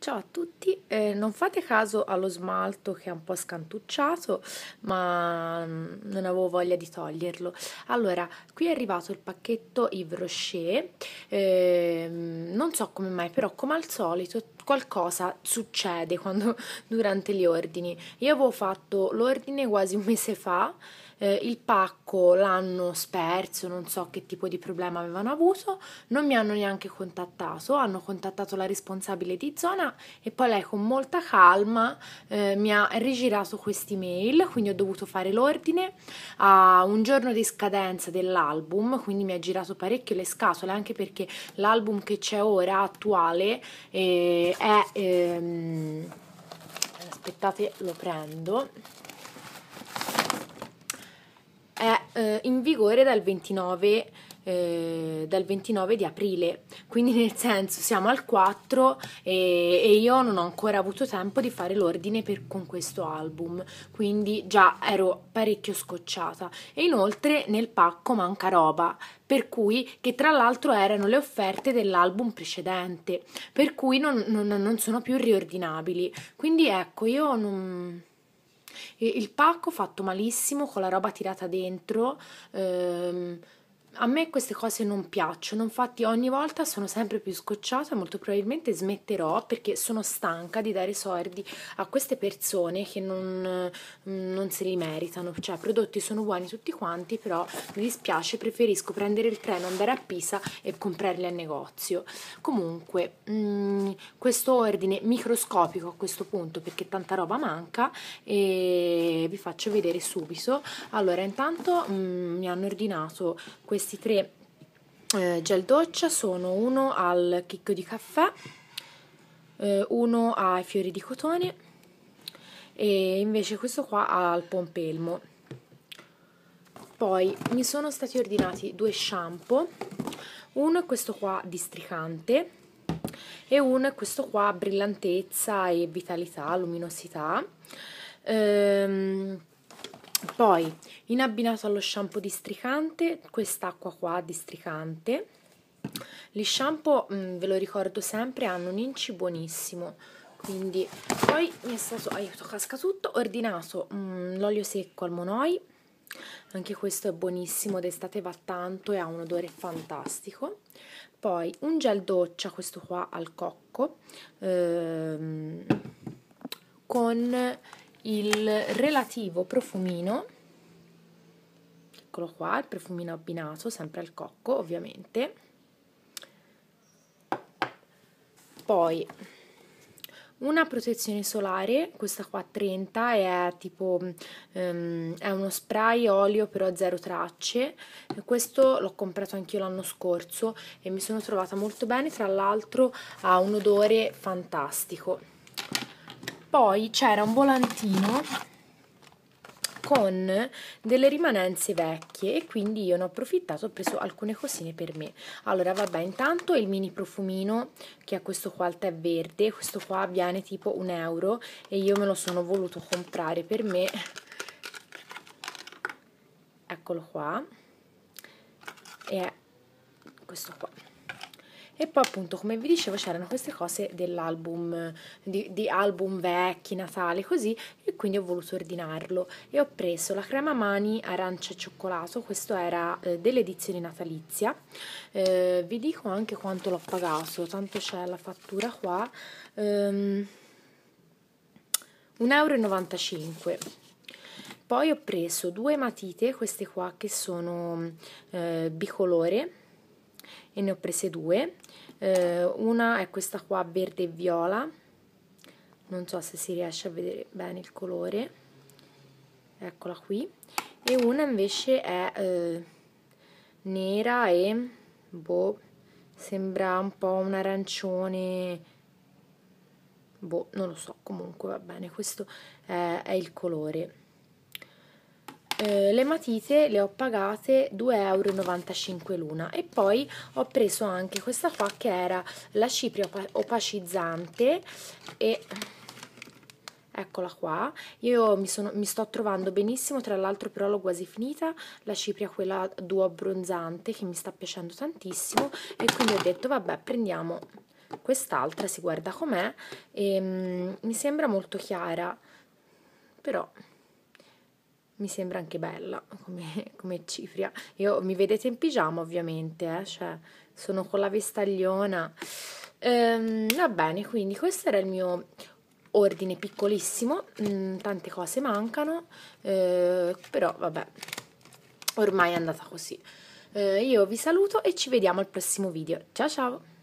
Ciao a tutti, eh, non fate caso allo smalto che è un po' scantucciato, ma mm, non avevo voglia di toglierlo. Allora, qui è arrivato il pacchetto Yves Rocher, eh, non so come mai, però come al solito qualcosa succede quando, durante gli ordini. Io avevo fatto l'ordine quasi un mese fa, eh, il pacco l'hanno sperso, non so che tipo di problema avevano avuto, non mi hanno neanche contattato, hanno contattato la responsabile di zona e poi lei con molta calma eh, mi ha rigirato questi mail, quindi ho dovuto fare l'ordine a un giorno di scadenza dell'album, quindi mi ha girato parecchio le scatole anche perché l'album che c'è ora attuale eh, è ehm, aspettate lo prendo è eh, in vigore dal 29 eh, dal 29 di aprile, quindi nel senso siamo al 4 e, e io non ho ancora avuto tempo di fare l'ordine per, con questo album, quindi già ero parecchio scocciata e inoltre nel pacco manca roba, per cui che tra l'altro erano le offerte dell'album precedente, per cui non, non, non sono più riordinabili. Quindi ecco, io non... Il pacco fatto malissimo con la roba tirata dentro. Ehm, a me queste cose non piacciono, infatti ogni volta sono sempre più scocciata, molto probabilmente smetterò perché sono stanca di dare soldi a queste persone che non, non, se li meritano, cioè i prodotti sono buoni tutti quanti, però mi dispiace, preferisco prendere il treno, andare a Pisa e comprarli al negozio. Comunque, mh, mm, questo ordine microscopico a questo punto perché tanta roba manca e vi faccio vedere subito. Allora, intanto mh, mm, mi hanno ordinato queste questi tre eh, gel doccia sono uno al chicco di caffè, eh, uno ai fiori di cotone e invece questo qua al pompelmo. Poi mi sono stati ordinati due shampoo, uno è questo qua districante e uno è questo qua brillantezza e vitalità, luminosità. Ehm, poi, in abbinato allo shampoo districante, quest'acqua qua districante, gli shampoo, mh, mm, ve lo ricordo sempre, hanno un inci buonissimo, quindi poi mi è stato, aiuto casca tutto, ho ordinato mm, l'olio secco al monoi, anche questo è buonissimo, d'estate va tanto e ha un odore fantastico. Poi un gel doccia, questo qua al cocco, ehm, con il relativo profumino, eccolo qua, il profumino abbinato, sempre al cocco ovviamente, poi una protezione solare, questa qua 30 è tipo um, è uno spray olio però zero tracce. Questo l'ho comprato anch'io l'anno scorso e mi sono trovata molto bene, tra l'altro ha un odore fantastico. Poi c'era un volantino con delle rimanenze vecchie e quindi io ne ho approfittato, ho preso alcune cosine per me. Allora vabbè, intanto il mini profumino che è questo qua al tè verde, questo qua viene tipo un euro e io me lo sono voluto comprare per me. Eccolo qua. E è questo qua e poi appunto, come vi dicevo, c'erano queste cose dell'album, di, di album vecchi, Natale, così, e quindi ho voluto ordinarlo. E ho preso la crema mani arancia e cioccolato, questo era eh, dell'edizione natalizia. Eh, vi dico anche quanto l'ho pagato, tanto c'è la fattura qua. Um, ehm, 1,95 euro poi ho preso due matite queste qua che sono eh, bicolore e ne ho prese due eh, una è questa qua verde e viola non so se si riesce a vedere bene il colore eccola qui e una invece è eh, nera e boh sembra un po' un arancione boh non lo so comunque va bene questo è, è il colore eh, le matite le ho pagate 2,95 euro l'una e poi ho preso anche questa qua che era la cipria opacizzante e eccola qua io mi, sono, mi, sto trovando benissimo tra l'altro però l'ho quasi finita la cipria quella duo abbronzante che mi sta piacendo tantissimo e quindi ho detto vabbè prendiamo quest'altra si guarda com'è e, ehm, mi sembra molto chiara però mi sembra anche bella come, come cifria. Io, mi vedete in pigiama ovviamente, eh? cioè, sono con la vestagliona. Ehm, va bene, quindi questo era il mio ordine piccolissimo, mm, tante cose mancano, eh, però vabbè, ormai è andata così. Eh, io vi saluto e ci vediamo al prossimo video. Ciao ciao!